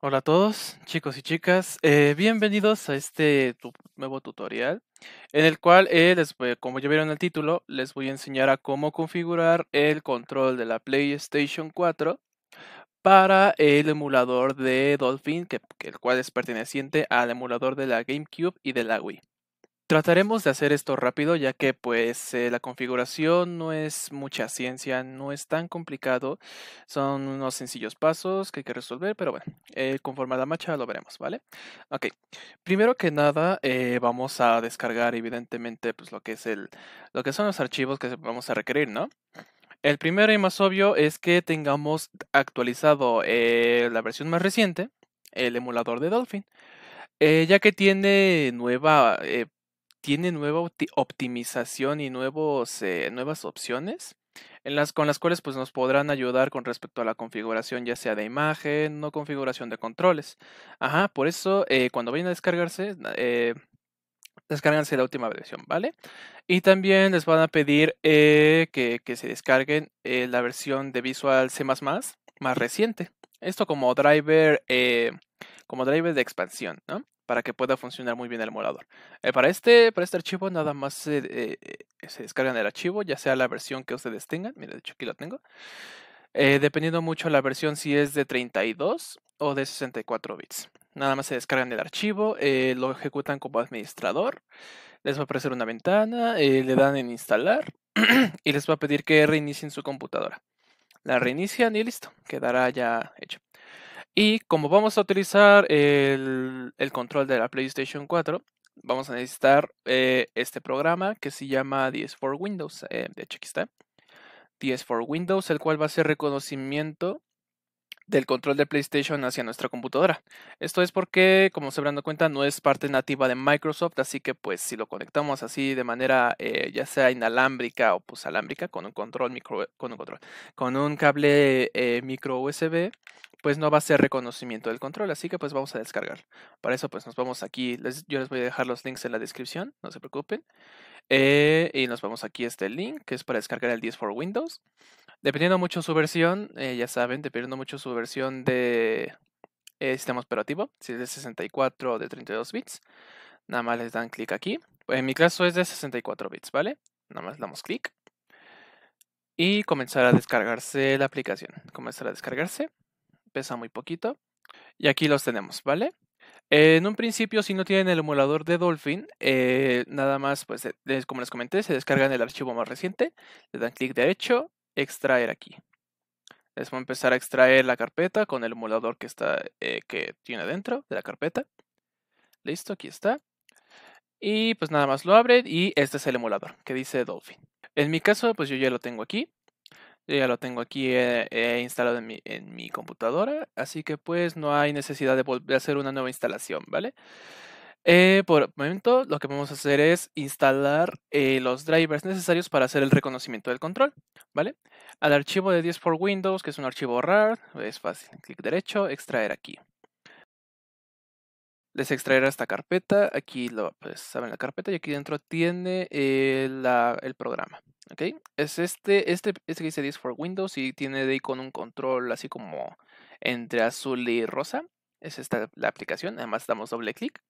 Hola a todos, chicos y chicas. Eh, bienvenidos a este nuevo tutorial en el cual, eh, como ya vieron el título, les voy a enseñar a cómo configurar el control de la PlayStation 4 para el emulador de Dolphin, que el cual es perteneciente al emulador de la GameCube y de la Wii. Trataremos de hacer esto rápido ya que pues eh, la configuración no es mucha ciencia, no es tan complicado, son unos sencillos pasos que hay que resolver, pero bueno, eh, conforme a la marcha lo veremos, ¿vale? Ok, primero que nada eh, vamos a descargar evidentemente pues lo que es el, lo que son los archivos que vamos a requerir, ¿no? El primero y más obvio es que tengamos actualizado la versión más reciente, el emulador de Dolphin. ya que tiene nueva tiene nueva optimización y nuevos, eh, nuevas opciones en las, con las cuales pues, nos podrán ayudar con respecto a la configuración ya sea de imagen o configuración de controles. Ajá, por eso eh, cuando vayan a descargarse, eh, descárganse la última versión, ¿vale? Y también les van a pedir eh, que, que, se descarguen la versión de Visual C++ más reciente. Esto como driver, como driver de expansión, ¿no? para que pueda funcionar muy bien el molador. Eh, este, para, este, archivo nada más se, eh, eh, descargan el archivo, ya sea la versión que ustedes tengan. Mira, de hecho aquí lo tengo. dependiendo mucho la versión si es de 32 o de 64 bits. Nada más se descargan el archivo, lo ejecutan como administrador, les va a aparecer una ventana, le dan en instalar y les va a pedir que reinicien su computadora. La reinician y listo, quedará ya hecho. Y como vamos a utilizar el, control de la PlayStation 4, vamos a necesitar eh, este programa que se llama DS 4 Windows. Eh, de hecho, aquí está. DS 4 Windows, el cual va a hacer reconocimiento del control de PlayStation hacia nuestra computadora. Esto es porque, como se habrán dado cuenta, no es parte nativa de Microsoft, así que pues si lo conectamos así de manera eh, ya sea inalámbrica o pues alámbrica con un control micro, con un control, con un cable eh, micro USB, pues no va a ser reconocimiento del control, así que pues vamos a descargar. Para eso pues nos vamos aquí, yo les voy a dejar los links en la descripción, no se preocupen. Eh, y nos vamos aquí a este link que es para descargar el 10 for Windows. Dependiendo mucho su versión, eh, ya saben, dependiendo mucho su versión de eh, sistema operativo, si es de 64 o de 32 bits, nada más les dan clic aquí. En mi caso es de 64 bits, ¿vale? Nada más damos clic y comenzará a descargarse la aplicación. Comenzará a descargarse, pesa muy poquito y aquí los tenemos, ¿vale? En un principio, si no tienen el emulador de Dolphin, eh, nada más, pues, como les comenté, se descargan el archivo más reciente, le dan clic derecho extraer aquí. Les voy a empezar a extraer la carpeta con el emulador que, está, eh, que tiene dentro de la carpeta. Listo, aquí está. Y pues nada más lo abre y este es el emulador que dice Dolphin. En mi caso, pues yo ya lo tengo aquí. Yo ya lo tengo aquí eh, eh, instalado en mi, computadora, así que pues no hay necesidad de volver a hacer una nueva instalación, ¿vale? vale eh, por el momento, lo que vamos a hacer es instalar eh, los drivers necesarios para hacer el reconocimiento del control, ¿vale? Al archivo de 10 for Windows, que es un archivo RAR, es fácil, clic derecho, extraer aquí. Les extraerá esta carpeta, aquí lo, pues, saben la carpeta y aquí dentro tiene eh, el programa, ¿ok? Es este, este, este que dice 10 for Windows y tiene de icono un control así como entre azul y rosa. Es esta la aplicación, además damos doble clic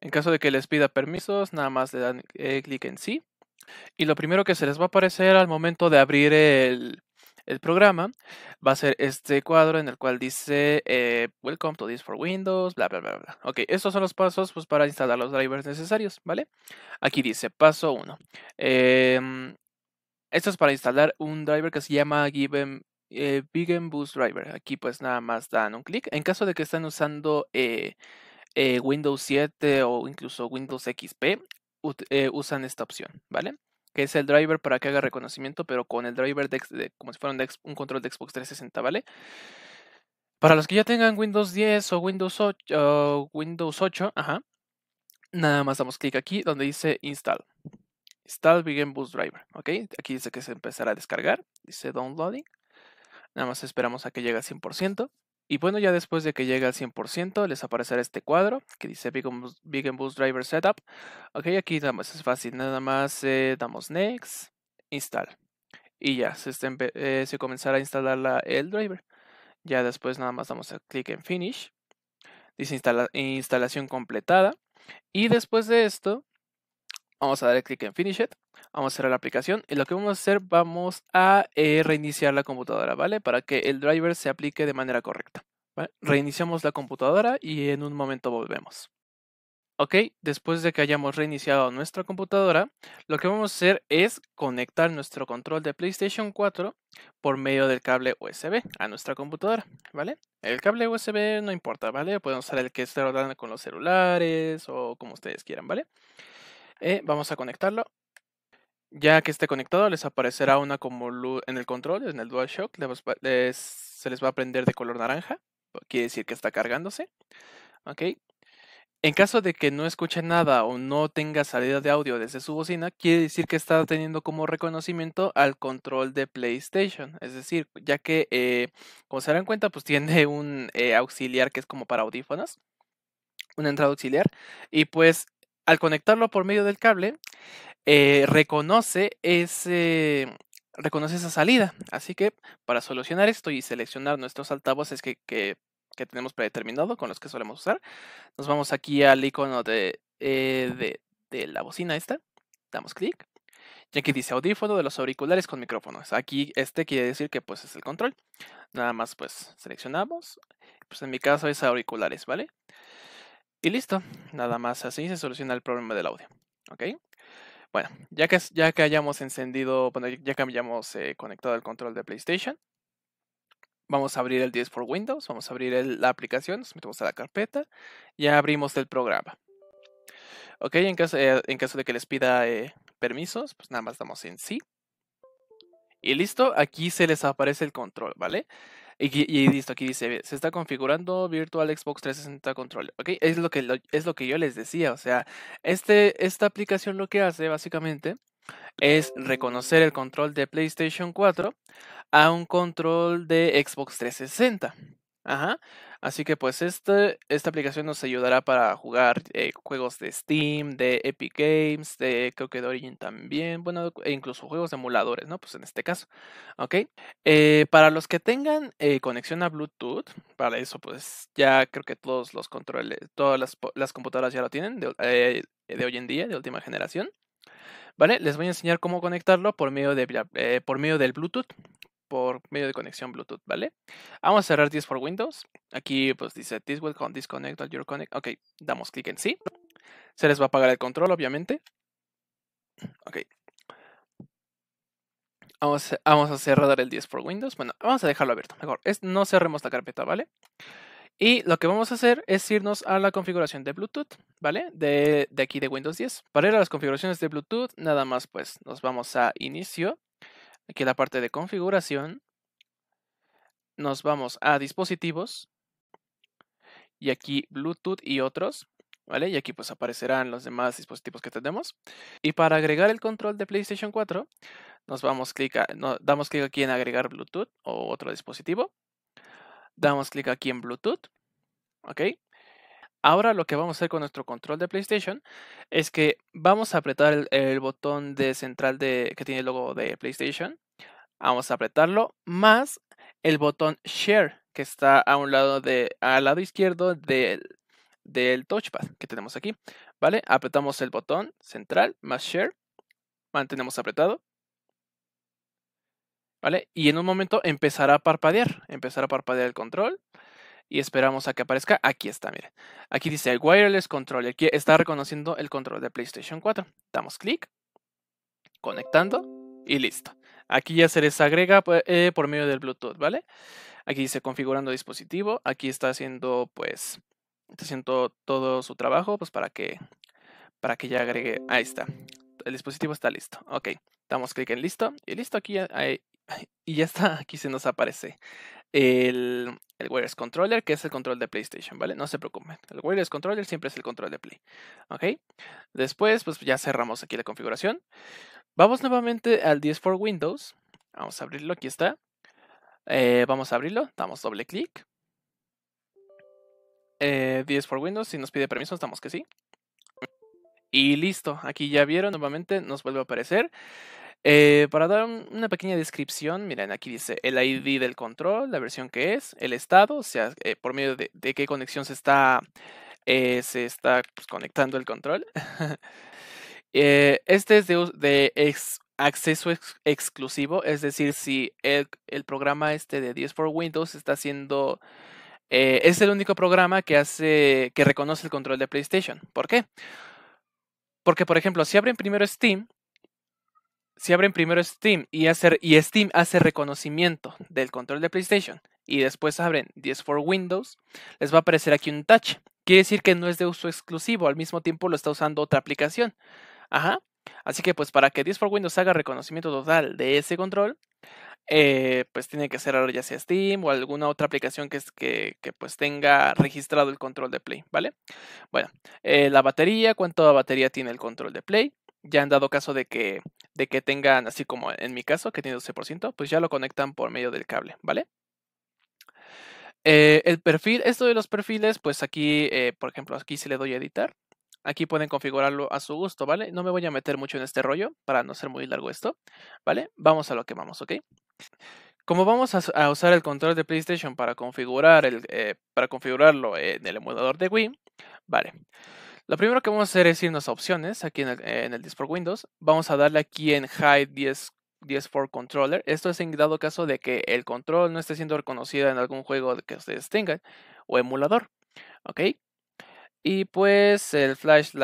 En caso de que les pida permisos, nada más le dan eh, clic en sí. Y lo primero que se les va a aparecer al momento de abrir el, el programa va a ser este cuadro en el cual dice eh, Welcome to this for Windows, bla, bla, bla, bla. Ok, estos son los pasos pues, para instalar los drivers necesarios, ¿vale? Aquí dice paso 1. Em, esto es para instalar un driver que se llama Given eh, Boost Driver. Aquí pues nada más dan un clic. En caso de que estén usando eh, Windows 7 o incluso Windows XP eh, usan esta opción, ¿vale? Que es el driver para que haga reconocimiento, pero con el driver de, como si fuera un, de, control de Xbox 360, ¿vale? Para los que ya tengan Windows 10 o Windows 8, Windows 8 ajá, nada más damos clic aquí donde dice install. Install Begin Boost Driver, ¿ok? Aquí dice que se empezará a descargar, dice downloading. Nada más esperamos a que llegue al 100%. Y bueno, ya después de que llegue al 100%, les aparecerá este cuadro que dice Big, Boost Driver Setup. Ok, aquí es fácil, nada más eh, damos Next, Install. Y ya, se, eh, comenzará a instalar el driver. Ya después nada más damos clic en Finish. Dice instalación completada. Y después de esto, Vamos a dar clic en Finish It. Vamos a cerrar la aplicación y lo que vamos a hacer, vamos a eh, reiniciar la computadora, ¿vale? Para que el driver se aplique de manera correcta. ¿vale? Reiniciamos la computadora y en un momento volvemos. Ok, después de que hayamos reiniciado nuestra computadora, lo que vamos a hacer es conectar nuestro control de PlayStation 4 por medio del cable USB a nuestra computadora, ¿vale? El cable USB no importa, ¿vale? Pueden usar el que se hablando con los celulares o como ustedes quieran, ¿vale? vale eh, vamos a conectarlo. Ya que esté conectado, les aparecerá una como luz en el control, en el DualShock. se les va a prender de color naranja. Quiere decir que está cargándose. Ok. En caso de que no escuche nada o no tenga salida de audio desde su bocina, quiere decir que está teniendo como reconocimiento al control de PlayStation. Es decir, ya que, eh, como se darán cuenta, pues tiene un eh, auxiliar que es como para audífonos. Una entrada auxiliar. Y pues al conectarlo por medio del cable, eh, reconoce, esa salida. Así que para solucionar esto y seleccionar nuestros altavoces que, tenemos predeterminado, con los que solemos usar, nos vamos aquí al icono eh, de, la bocina esta, damos clic. Y aquí dice audífono de los auriculares con micrófonos. Aquí este quiere decir que pues es el control. Nada más pues seleccionamos. Pues en mi caso es auriculares, ¿vale? Y listo, nada más así se soluciona el problema del audio. ¿Ok? Bueno, ya que, ya que hayamos encendido, bueno, ya que hayamos eh, conectado el control de PlayStation, vamos a abrir el 10 for Windows, vamos a abrir la aplicación, nos metemos a la carpeta ya abrimos el programa. Ok, en caso, eh, de que les pida eh, permisos, pues nada más damos en sí. Y listo, aquí se les aparece el control, ¿vale? Y, listo, aquí dice, se está configurando Virtual Xbox 360 Control, ¿ok? Es lo que, es lo que yo les decía, o sea, este, esta aplicación lo que hace básicamente es reconocer el control de PlayStation 4 a un control de Xbox 360. Ajá. Así que pues este, esta aplicación nos ayudará para jugar eh, juegos de Steam, de Epic Games, de creo que de Origin también, bueno, e incluso juegos de emuladores, ¿no? Pues en este caso, ¿ok? Eh, para los que tengan eh, conexión a Bluetooth, para eso pues ya creo que todos los controles, todas las, computadoras ya lo tienen de, hoy en día, de última generación. ¿Vale? Les voy a enseñar cómo conectarlo por medio, de, por medio del Bluetooth por medio de conexión Bluetooth, ¿vale? Vamos a cerrar 10 for Windows. Aquí pues dice this will disconnect your connect. Ok, damos clic en sí. Se les va a apagar el control, obviamente. Ok. Vamos a, vamos a cerrar el 10 for Windows. Bueno, vamos a dejarlo abierto. Mejor, es, no cerremos la carpeta, ¿vale? Y lo que vamos a hacer es irnos a la configuración de Bluetooth, ¿vale? De, de, aquí de Windows 10. Para ir a las configuraciones de Bluetooth, nada más pues nos vamos a inicio Aquí la parte de configuración, nos vamos a dispositivos y aquí Bluetooth y otros, ¿vale? Y aquí pues aparecerán los demás dispositivos que tenemos. Y para agregar el control de PlayStation 4, nos vamos clic damos clic aquí en agregar Bluetooth o otro dispositivo. Damos clic aquí en Bluetooth, ¿ok? Ahora lo que vamos a hacer con nuestro control de PlayStation es que vamos a apretar el, botón de central de, que tiene el logo de PlayStation. Vamos a apretarlo más el botón Share que está a un lado de, al lado izquierdo del, del touchpad que tenemos aquí. ¿Vale? Apretamos el botón central más Share. Mantenemos apretado. ¿Vale? Y en un momento empezará a parpadear. Empezará a parpadear el control y esperamos a que aparezca. Aquí está, miren. Aquí dice wireless control. Aquí está reconociendo el control de PlayStation 4. Damos clic, conectando y listo. Aquí ya se les agrega pues, eh, por medio del Bluetooth, ¿vale? Aquí dice configurando dispositivo. Aquí está haciendo, pues, está haciendo todo su trabajo, pues, para que, para que ya agregue. Ahí está. El dispositivo está listo. Ok. Damos clic en listo y listo. Aquí ya, y ya está. Aquí se nos aparece el, Wireless Controller, que es el control de PlayStation, ¿vale? No se preocupen. El Wireless Controller siempre es el control de Play. ¿Ok? Después, pues ya cerramos aquí la configuración. Vamos nuevamente al DS for Windows. Vamos a abrirlo, aquí está. Eh, vamos a abrirlo, damos doble clic. Eh, DS for Windows, si nos pide permiso, estamos que sí. Y listo, aquí ya vieron, nuevamente nos vuelve a aparecer. Eh, para dar una pequeña descripción, miren, aquí dice el ID del control, la versión que es, el estado, o sea, eh, por medio de, qué conexión se está, eh, se está pues, conectando el control. este es de, acceso exclusivo, es decir, si el, el programa este de 10 for Windows está haciendo... es el único programa que hace que reconoce el control de PlayStation. ¿Por qué? Porque, por ejemplo, si abren primero Steam, si abren primero Steam y, y Steam hace reconocimiento del control de PlayStation y después abren 10 4 Windows, les va a aparecer aquí un touch. Quiere decir que no es de uso exclusivo, al mismo tiempo lo está usando otra aplicación. Ajá. Así que pues para que 10 4 Windows haga reconocimiento total de ese control, eh, pues tiene que ser ahora ya sea Steam o alguna otra aplicación que, que, pues tenga registrado el control de Play, ¿vale? Bueno, eh, la batería, cuánta batería tiene el control de Play, ya han dado caso de que, de que tengan, así como en mi caso, que tiene 12%, pues ya lo conectan por medio del cable, ¿vale? Eh, el perfil, esto de los perfiles, pues aquí, eh, por ejemplo, aquí si le doy a editar, aquí pueden configurarlo a su gusto, ¿vale? No me voy a meter mucho en este rollo para no ser muy largo esto, ¿vale? Vamos a lo que vamos, ¿ok? Como vamos a, usar el control de PlayStation para configurar el, eh, para configurarlo en el emulador de Wii, vale. Lo primero que vamos a hacer es irnos a opciones aquí en el, en Windows. Vamos a darle aquí en Hide 10, for Controller. Esto es en dado caso de que el control no esté siendo reconocido en algún juego que ustedes tengan o emulador. ¿Ok? Y pues el flash,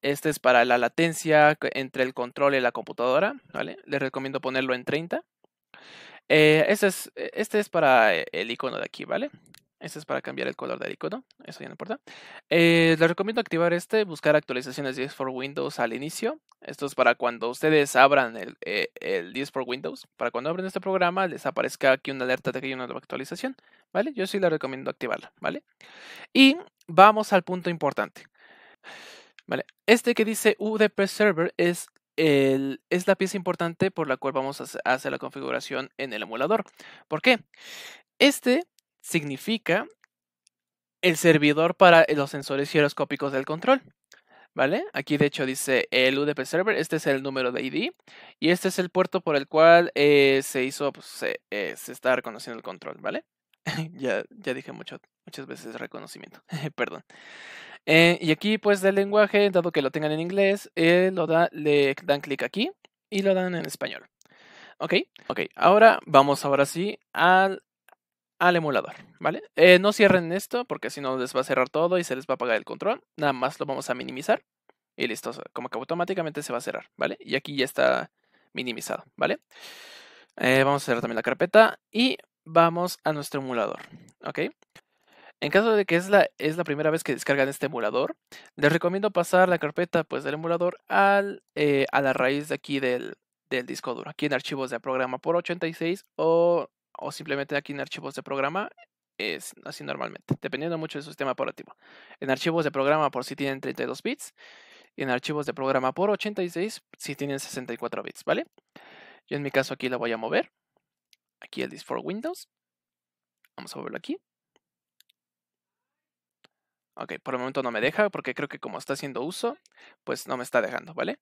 este es para la latencia entre el control y la computadora. ¿vale? Les recomiendo ponerlo en 30. Eh, este, es, este es para eh, el icono de aquí, ¿vale? Este es para cambiar el color del icono, eso ya no importa. Eh, les recomiendo activar este, buscar actualizaciones 10 for Windows al inicio. Esto es para cuando ustedes abran el, 10 eh, for Windows, para cuando abren este programa les aparezca aquí una alerta de que hay una nueva actualización, ¿vale? Yo sí les recomiendo activarla, ¿vale? Y vamos al punto importante. Vale, este que dice UDP Server es la pieza importante por la cual vamos a hacer la configuración en el emulador. ¿Por qué? Este significa el servidor para los sensores giroscópicos del control. ¿Vale? Aquí de hecho dice el UDP server, este es el número de ID y este es el puerto por el cual eh, se hizo, pues, eh, se está reconociendo el control, ¿vale? ya, ya dije mucho, muchas veces reconocimiento, perdón. Eh, y aquí pues del lenguaje, dado que lo tengan en inglés, lo le dan clic aquí y lo dan en español. Ok, ok, ahora vamos ahora sí al al emulador, ¿vale? Eh, no cierren esto porque si no les va a cerrar todo y se les va a apagar el control. Nada más lo vamos a minimizar y listo. Como que automáticamente se va a cerrar, ¿vale? Y aquí ya está minimizado, ¿vale? Eh, vamos a cerrar también la carpeta y vamos a nuestro emulador, ¿ok? En caso de que es la, es la primera vez que descargan este emulador, les recomiendo pasar la carpeta pues, del emulador al, eh, a la raíz de aquí del, del disco duro, aquí en archivos de programa por 86 o o simplemente aquí en archivos de programa es así normalmente, dependiendo mucho del sistema operativo. En archivos de programa por si tienen 32 bits y en archivos de programa por 86 si tienen 64 bits, ¿vale? Yo en mi caso aquí lo voy a mover. Aquí el disco for Windows. Vamos a moverlo aquí. Ok, por el momento no me deja porque creo que como está haciendo uso, pues no me está dejando, ¿vale?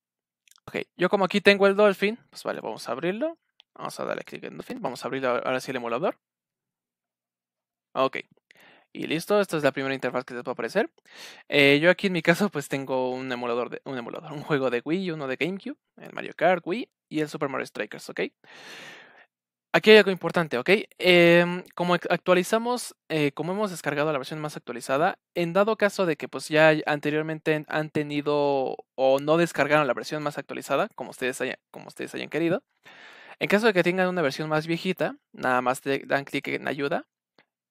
Ok, yo como aquí tengo el Dolphin, pues vale, vamos a abrirlo. Vamos a darle clic en fin. Vamos a abrir ahora sí el emulador. Ok. Y listo, esta es la primera interfaz que te va a aparecer. Eh, yo aquí en mi caso pues tengo un emulador, de, un emulador, un juego de Wii, uno de GameCube, el Mario Kart, Wii y el Super Mario Strikers, ¿ok? Aquí hay algo importante, ¿ok? Em, como actualizamos, eh, como hemos descargado la versión más actualizada, en dado caso de que pues ya anteriormente han tenido o no descargaron la versión más actualizada, como ustedes hayan querido, en caso de que tengan una versión más viejita, nada más te dan clic en ayuda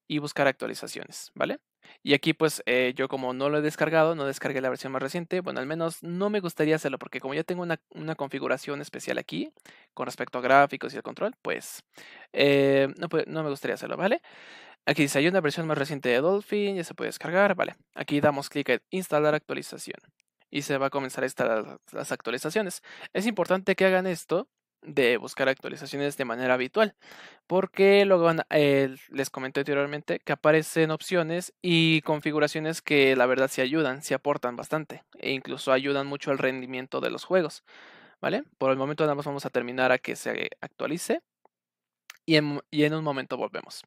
y buscar actualizaciones, ¿vale? Y aquí pues eh, yo como no lo he descargado, no descargué la versión más reciente, bueno, al menos no me gustaría hacerlo porque como ya tengo una, configuración especial aquí con respecto a gráficos y el control, pues eh, no, me gustaría hacerlo, ¿vale? Aquí dice, hay una versión más reciente de Dolphin, ya se puede descargar, vale. Aquí damos clic en instalar actualización y se va a comenzar a instalar las actualizaciones. Es importante que hagan esto de buscar actualizaciones de manera habitual porque luego eh, les comenté anteriormente que aparecen opciones y configuraciones que la verdad se ayudan, se aportan bastante e incluso ayudan mucho al rendimiento de los juegos, ¿vale? Por el momento nada más vamos a terminar a que se actualice y en, un momento volvemos.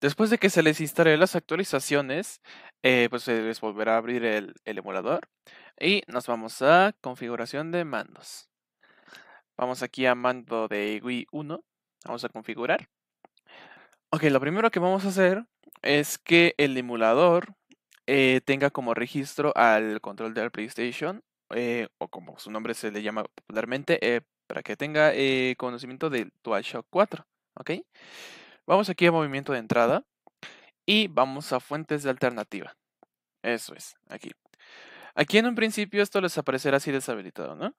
Después de que se les instale las actualizaciones, eh, pues se les volverá a abrir el emulador y nos vamos a configuración de mandos. Vamos aquí a mando de Wii 1. Vamos a configurar. Ok, lo primero que vamos a hacer es que el emulador eh, tenga como registro al control la PlayStation, eh, o como su nombre se le llama popularmente, eh, para que tenga conocimiento del DualShock 4. Ok, vamos aquí a movimiento de entrada y vamos a fuentes de alternativa. Eso es, aquí. Aquí en un principio esto les aparecerá así deshabilitado, ¿no?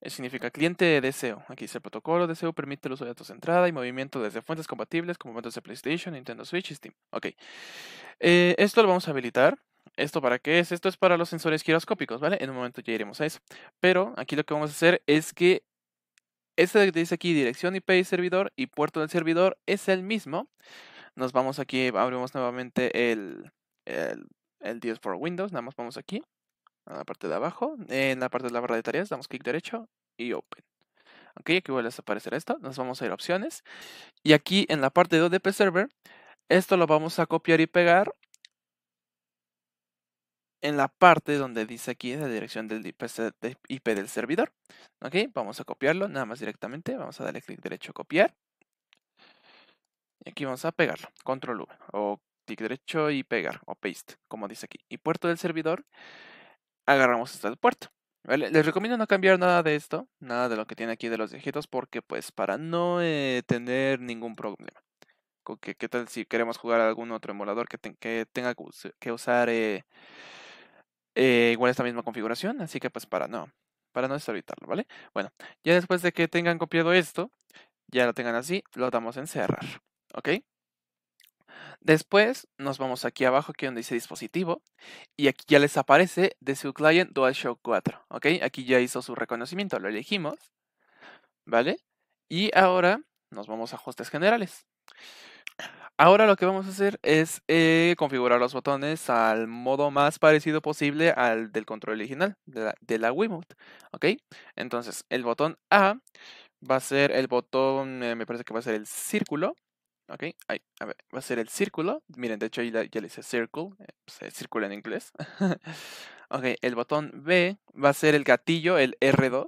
Eh, significa cliente de deseo. Aquí dice el protocolo deseo permite el uso de datos de entrada y movimiento desde fuentes compatibles como fuentes de PlayStation, Nintendo Switch y Steam. Ok. Eh, esto lo vamos a habilitar. ¿Esto para qué es? Esto es para los sensores giroscópicos, ¿vale? En un momento ya iremos a eso. Pero aquí lo que vamos a hacer es que este que dice aquí dirección IP y servidor y puerto del servidor es el mismo. Nos vamos aquí, abrimos nuevamente el, el, el Dios for Windows, nada más vamos aquí. En la parte de abajo, en la parte de la barra de tareas damos clic derecho y Open. Ok, aquí vuelve a aparecer esto, nos vamos a ir a opciones y aquí en la parte de ODP Server, esto lo vamos a copiar y pegar en la parte donde dice aquí la dirección del IP, IP del servidor. Ok, vamos a copiarlo nada más directamente, vamos a darle clic derecho a copiar y aquí vamos a pegarlo, control V o clic derecho y pegar o paste como dice aquí y puerto del servidor agarramos hasta el puerto. ¿Vale? Les recomiendo no cambiar nada de esto, nada de lo que tiene aquí de los viejitos, porque pues para no eh, tener ningún problema. ¿Qué tal si queremos jugar a algún otro emulador que, tenga que usar eh, eh, igual esta misma configuración? Así que pues para no, para no evitarlo, ¿vale? Bueno, ya después de que tengan copiado esto, ya lo tengan así, lo damos en cerrar, ¿ok? Después nos vamos aquí abajo, aquí donde dice dispositivo, y aquí ya les aparece de su client DualShock 4, ¿ok? Aquí ya hizo su reconocimiento, lo elegimos, ¿vale? Y ahora nos vamos a ajustes generales. Ahora lo que vamos a hacer es eh, configurar los botones al modo más parecido posible al del control original, de la, Wiimote, ¿ok? Entonces, el botón A va a ser el botón, eh, me parece que va a ser el círculo, a ver, va a ser el círculo. Miren, de hecho ahí ya le hice circle, eh, pues, eh, círculo en inglés. ok, el botón B va a ser el gatillo, el R2.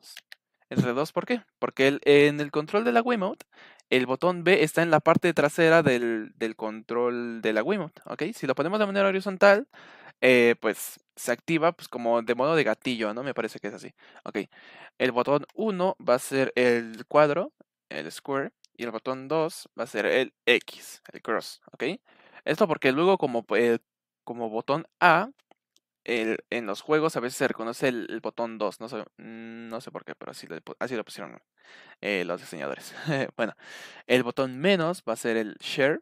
R2, ¿por qué? Porque en el control de la Wiimote, el botón B está en la parte trasera del, control de la Wiimote, ¿ok? Si lo ponemos de manera horizontal, eh, pues se activa pues, como de modo de gatillo, ¿no? Me parece que es así. el botón 1 va a ser el cuadro, el square, y el botón 2 va a ser el X, el cross, ¿ok? Esto porque luego como, eh, como botón A, en los juegos a veces se reconoce el, botón 2, no sé, mm, no sé por qué, pero así lo, así pusieron eh, los diseñadores. bueno, el botón menos va a ser el share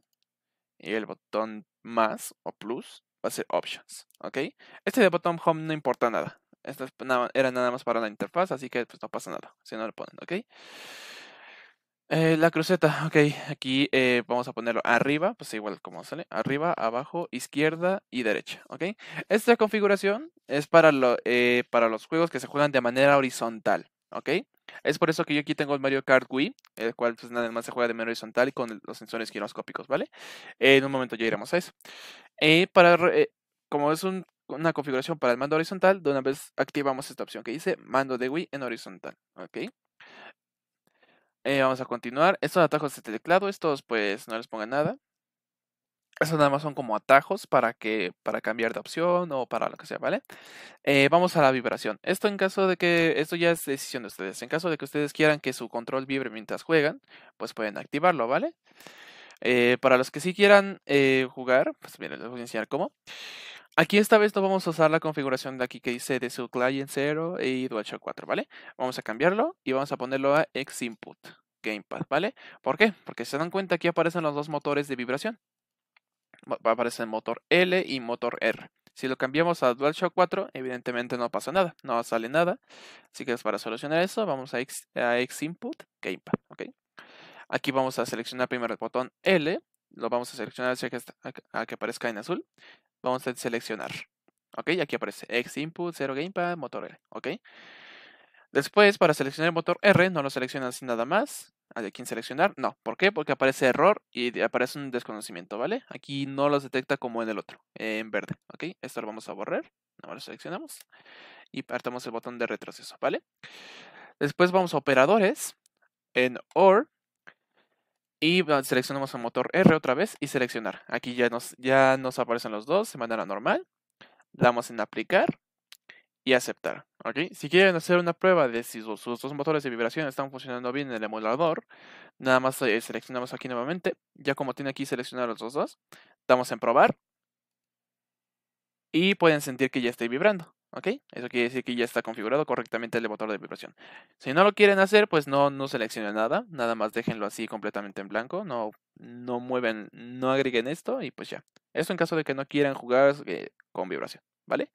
y el botón más o plus va a ser options, ¿ok? Este de botón home no importa nada, esto era nada más para la interfaz, así que pues no pasa nada, si no lo ponen, ¿ok? Eh, la cruceta, ok, aquí eh, vamos a ponerlo arriba, pues igual como sale, arriba, abajo, izquierda y derecha, ok. Esta configuración es para, lo, eh, para los juegos que se juegan de manera horizontal, ok. Es por eso que yo aquí tengo el Mario Kart Wii, el cual pues nada más se juega de manera horizontal y con los sensores giroscópicos, ¿vale? en un momento ya iremos a eso. para, como es una configuración para el mando horizontal, de una vez activamos esta opción que dice mando de Wii en horizontal, ok. Eh, vamos a continuar. Estos atajos de teclado, estos pues no les pongan nada. Estos nada más son como atajos para que para cambiar de opción o para lo que sea, ¿vale? Eh, vamos a la vibración. Esto en caso de que esto ya es decisión de ustedes. En caso de que ustedes quieran que su control vibre mientras juegan, pues pueden activarlo, ¿vale? Eh, para los que sí quieran jugar, pues miren, les voy a enseñar cómo. Aquí esta vez no vamos a usar la configuración de aquí que dice de su client 0 y DualShock 4, ¿vale? Vamos a cambiarlo y vamos a ponerlo a Xinput Gamepad, ¿vale? ¿Por qué? Porque se dan cuenta aquí aparecen los dos motores de vibración. Aparecen motor L y motor R. Si lo cambiamos a DualShock 4, evidentemente no pasa nada, no sale nada. Así que para solucionar eso, vamos a, X, input Xinput Gamepad, ¿ok? Aquí vamos a seleccionar primero el botón L lo vamos a seleccionar a que aparezca en azul. Vamos a seleccionar. Ok, aquí aparece X input, 0 gamepad, motor R. Ok. Después, para seleccionar el motor R, no lo seleccionas nada más. Aquí en seleccionar? No. ¿Por qué? Porque aparece error y aparece un desconocimiento, ¿vale? Aquí no los detecta como en el otro, en verde. ¿Ok? Esto lo vamos a borrar. No lo seleccionamos. Y partamos el botón de retroceso, ¿vale? Después vamos a operadores. En OR y seleccionamos el motor R otra vez y seleccionar. Aquí ya nos, ya nos aparecen los dos de manera normal. Damos en aplicar y aceptar. Si quieren hacer una prueba de si sus, dos motores de vibración están funcionando bien en el emulador, nada más eh, seleccionamos aquí nuevamente. Ya como tiene aquí seleccionar los dos, damos en probar. Y pueden sentir que ya está vibrando. ¿Ok? Eso quiere decir que ya está configurado correctamente el motor de vibración. Si no lo quieren hacer, pues no, no seleccionen nada. Nada más déjenlo así completamente en blanco. No, no mueven, no agreguen esto y pues ya. eso en caso de que no quieran jugar eh, con vibración, ¿vale?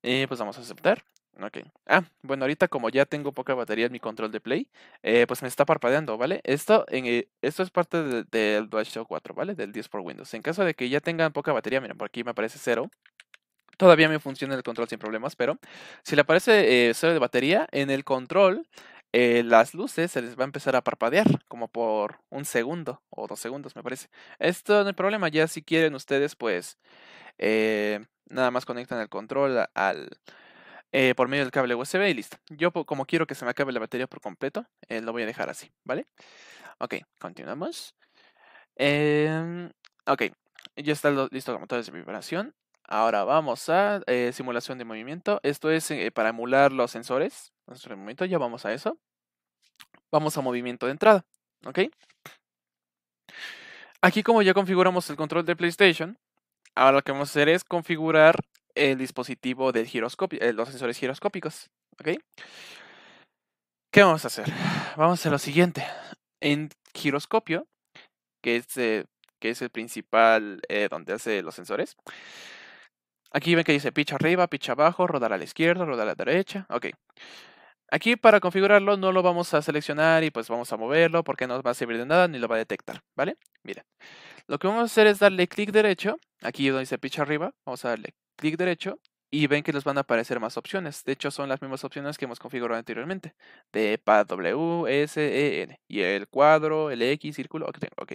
Y eh, pues vamos a aceptar. Ok. Ah, bueno, ahorita como ya tengo poca batería en mi control de play, eh, pues me está parpadeando, ¿vale? Esto, esto es parte del de, 4, ¿vale? Del 10 por Windows. En caso de que ya tengan poca batería, miren, por aquí me aparece 0. Todavía me funciona el control sin problemas, pero si le aparece eh, de batería, en el control eh, las luces se les va a empezar a parpadear como por un segundo o dos segundos me parece. Esto no es problema, ya si quieren ustedes pues eh, nada más conectan el control al eh, por medio del cable USB y listo. Yo como quiero que se me acabe la batería por completo, lo voy a dejar así, ¿vale? Ok, continuamos. Em, ok, ya está listo como motores de vibración. Ahora vamos a eh, simulación de movimiento. Esto es eh, para emular los sensores. Nuestro momento, ya vamos a eso. Vamos a movimiento de entrada. ¿Ok? Aquí como ya configuramos el control de PlayStation, ahora lo que vamos a hacer es configurar el dispositivo de giroscopio, eh, los sensores giroscópicos. ¿Ok? ¿Qué vamos a hacer? Vamos a lo siguiente. En giroscopio, que es, que es el principal donde hace los sensores, Aquí ven que dice pitch arriba, pitch abajo, rodar a la izquierda, rodar a la derecha. Ok. Aquí para configurarlo no lo vamos a seleccionar y pues vamos a moverlo porque no nos va a servir de nada ni lo va a detectar, ¿vale? Mira, lo que vamos a hacer es darle clic derecho, aquí donde dice pitch arriba, vamos a darle clic derecho y ven que nos van a aparecer más opciones. De hecho son las mismas opciones que hemos configurado anteriormente, de PAD W, S, E, N. Y el cuadro, el X, círculo, ok.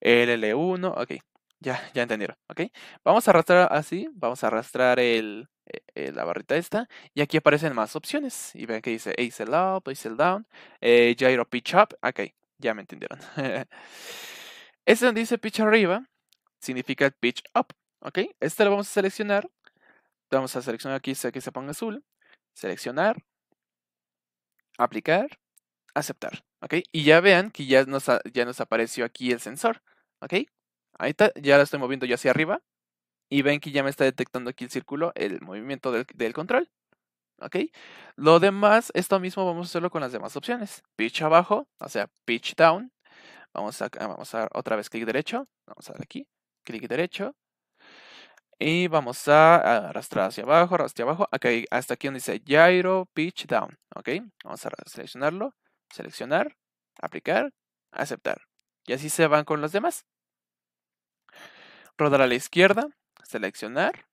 L1, ok. Ya, ya entendieron, ¿ok? Vamos a arrastrar así, vamos a arrastrar el, e, e, la barrita esta, y aquí aparecen más opciones, y vean que dice Acel Up, Acel Down, eh, Gyro Pitch Up, ok, ya me entendieron. este donde dice Pitch Arriba, significa Pitch Up, ¿ok? Este lo vamos a seleccionar, vamos a seleccionar aquí, que se ponga azul, seleccionar, aplicar, aceptar, ¿ok? Y ya vean que ya nos, ya nos apareció aquí el sensor, ¿ok? Ahí está, ya la estoy moviendo yo hacia arriba. Y ven que ya me está detectando aquí el círculo, el movimiento del, control. ¿Ok? Lo demás, esto mismo vamos a hacerlo con las demás opciones. Pitch abajo, o sea, pitch down. Vamos a, ah, vamos a dar otra vez clic derecho. Vamos a dar aquí, clic derecho. Y vamos a arrastrar hacia abajo, hacia abajo. Okay, hasta aquí donde dice gyro pitch down. ¿Ok? Vamos a seleccionarlo, seleccionar, aplicar, aceptar. Y así se van con los demás rodar a la izquierda, seleccionar.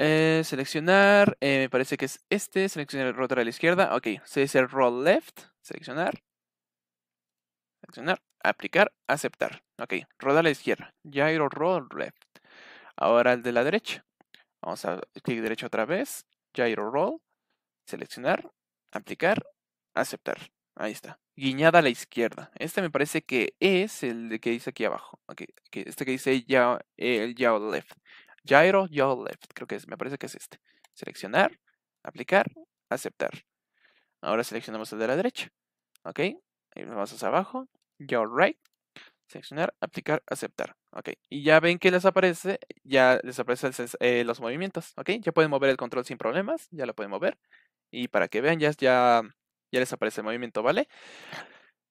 Eh, seleccionar, eh, me parece que es este, seleccionar rotar a la izquierda, ok, se dice roll left, seleccionar, seleccionar, aplicar, aceptar, ok, rodar a la izquierda, gyro roll left, ahora el de la derecha, vamos a clic derecho otra vez, gyro roll, seleccionar, aplicar, aceptar. Ahí está. Guiñada a la izquierda. Este me parece que es el de que dice aquí abajo. Okay, Este que dice ya el yaw left. Gyro yaw left. Creo que Me parece que es este. Seleccionar, aplicar, aceptar. Ahora seleccionamos el de la derecha. Ok. Y vamos hacia abajo. Yaw right. Seleccionar, aplicar, aceptar. Ok. Y ya ven que les aparece. Ya les aparecen eh, los movimientos. Ok. Ya pueden mover el control sin problemas. Ya lo pueden mover. Y para que vean, ya, ya ya les aparece el movimiento, ¿vale?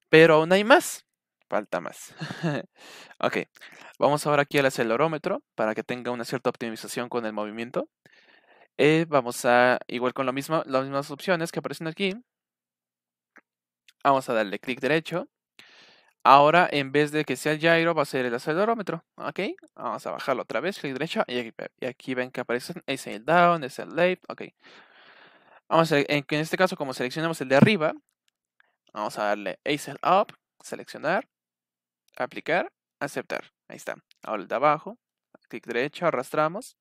Pero aún hay más. Falta más. ok, vamos ahora aquí al acelerómetro para que tenga una cierta optimización con el movimiento. Eh, vamos a, igual con las mismas opciones que aparecen aquí. Vamos a darle clic derecho. Ahora, en vez de que sea el gyro, va a ser el acelerómetro. ¿Ok? Vamos a bajarlo otra vez, clic derecho. Y aquí, ven que aparecen es el down, es el late. Ok. Vamos a, en, este caso, como seleccionamos el de arriba, vamos a darle Excel Up, seleccionar, aplicar, aceptar. Ahí está. Ahora el de abajo, clic derecho, arrastramos.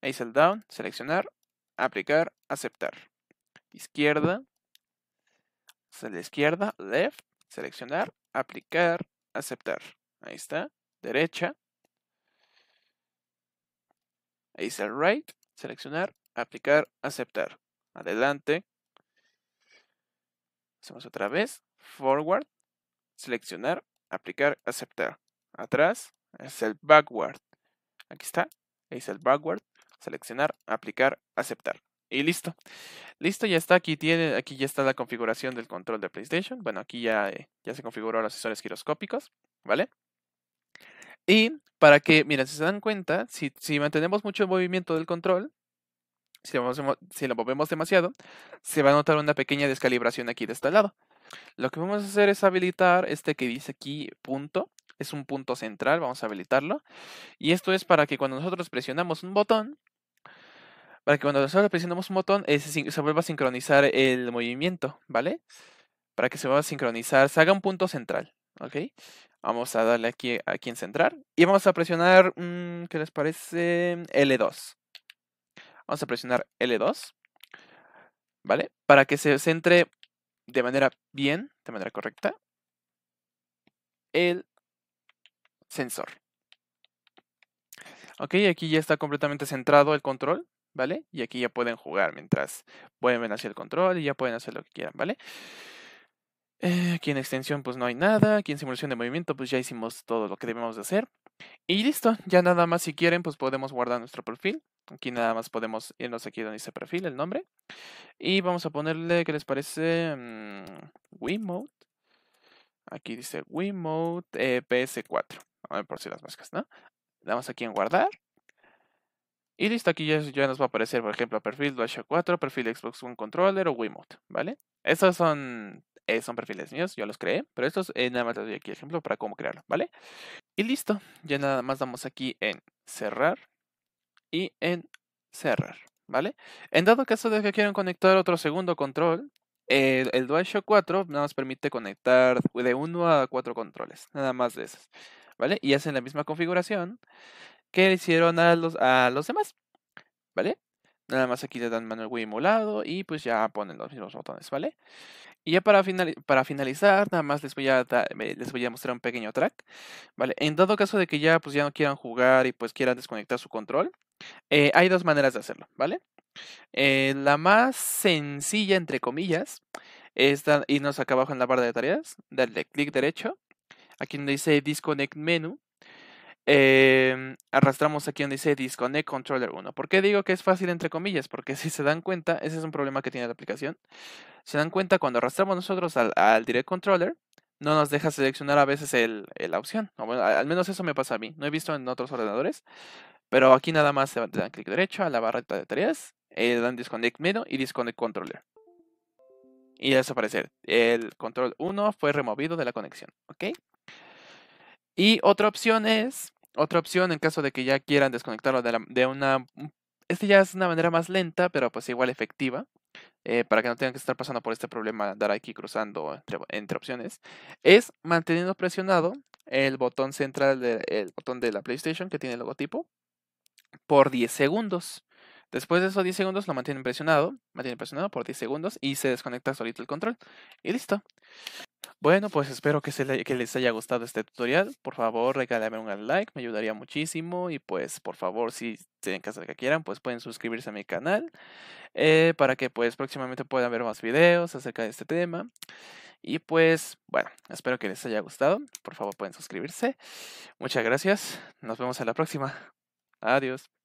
Excel Down, seleccionar, aplicar, aceptar. Izquierda, la izquierda, left, seleccionar, aplicar, aceptar. Ahí está. Derecha. Ahí right, seleccionar, aplicar, aceptar. Adelante. Hacemos otra vez. Forward, seleccionar, aplicar, aceptar. Atrás es el backward. Aquí está. Es el backward. Seleccionar, aplicar, aceptar. Y listo. Listo, ya está. Aquí, tiene, aquí ya está la configuración del control de PlayStation. Bueno, aquí ya, eh, ya se configuró los sensores giroscópicos. ¿Vale? Y para que, miren, si se dan cuenta, si, si mantenemos mucho el movimiento del control, si lo, movemos, demasiado, se va a notar una pequeña descalibración aquí de este lado. Lo que vamos a hacer es habilitar este que dice aquí punto. Es un punto central, vamos a habilitarlo. Y esto es para que cuando nosotros presionamos un botón, para que cuando nosotros presionamos un botón, se vuelva a sincronizar el movimiento, ¿vale? Para que se vuelva a sincronizar, se haga un punto central, ¿ok? Vamos a darle aquí, aquí en centrar. Y vamos a presionar, mm, ¿qué les parece? L2. Vamos a presionar L2, ¿vale? Para que se centre de manera bien, de manera correcta, el sensor. Ok, aquí ya está completamente centrado el control, ¿vale? Y aquí ya pueden jugar mientras vuelven hacia el control y ya pueden hacer lo que quieran, ¿vale? Eh, aquí en extensión pues no hay nada, aquí en simulación de movimiento pues ya hicimos todo lo que debemos de hacer. Y listo, ya nada más si quieren, pues podemos guardar nuestro perfil. Aquí nada más podemos irnos aquí donde dice perfil, el nombre. Y vamos a ponerle, ¿qué les parece? Mm, Wimote. Aquí dice Wiimote eh, PS4. A ver Por si las moscas, ¿no? Damos aquí en guardar. Y listo, aquí ya, nos va a aparecer, por ejemplo, perfil DualShock 4, perfil Xbox One Controller o Wiimote, ¿vale? Estos son, eh, son perfiles míos, yo los creé, pero estos eh, nada más les doy aquí ejemplo para cómo crearlo, ¿vale? Y listo, ya nada más damos aquí en cerrar y en cerrar, ¿vale? En dado caso de que quieran conectar otro segundo control, el, DualShock 4 nos permite conectar de uno a cuatro controles, nada más de esos, ¿vale? Y hacen la misma configuración que hicieron a los, a los demás, ¿vale? Nada más aquí le dan manual Wii molado y pues ya ponen los mismos botones, ¿vale? Y ya para, para finalizar, nada más les voy, a les voy a mostrar un pequeño track, ¿vale? En todo caso de que ya pues ya no quieran jugar y pues quieran desconectar su control, eh, hay dos maneras de hacerlo, ¿vale? Eh, la más sencilla, entre comillas, es irnos acá abajo en la barra de tareas, darle clic derecho, aquí donde dice Disconnect Menu, Em, arrastramos aquí donde dice Disconnect Controller 1. ¿Por qué digo que es fácil entre comillas? Porque si se dan cuenta, ese es un problema que tiene la aplicación. Se dan cuenta cuando arrastramos nosotros al, Direct Controller, no nos deja seleccionar a veces la opción. al menos eso me pasa a mí. No he visto en otros ordenadores. Pero aquí nada más se dan clic derecho a la barra de tareas, eh, dan Disconnect Menu y Disconnect Controller. Y desaparecer. El control 1 fue removido de la conexión. ¿Ok? Y otra opción es, otra opción en caso de que ya quieran desconectarlo de, una... Mm, este ya es una manera más lenta, pero pues igual efectiva, eh, para que no tengan que estar pasando por este problema dar andar aquí cruzando entre, opciones, es manteniendo presionado el botón central, del el botón de la PlayStation que tiene el logotipo, por 10 segundos. Después de esos 10 segundos lo mantienen presionado, mantienen presionado por 10 segundos y se desconecta solito el control. Y listo. Bueno, pues espero que, les haya gustado este tutorial. Por favor, regálame un like, me ayudaría muchísimo. Y pues, por favor, si tienen casa que quieran, pues pueden suscribirse a mi canal. Eh, para que pues próximamente puedan ver más videos acerca de este tema. Y pues, bueno, espero que les haya gustado. Por favor, pueden suscribirse. Muchas gracias. Nos vemos en la próxima. Adiós.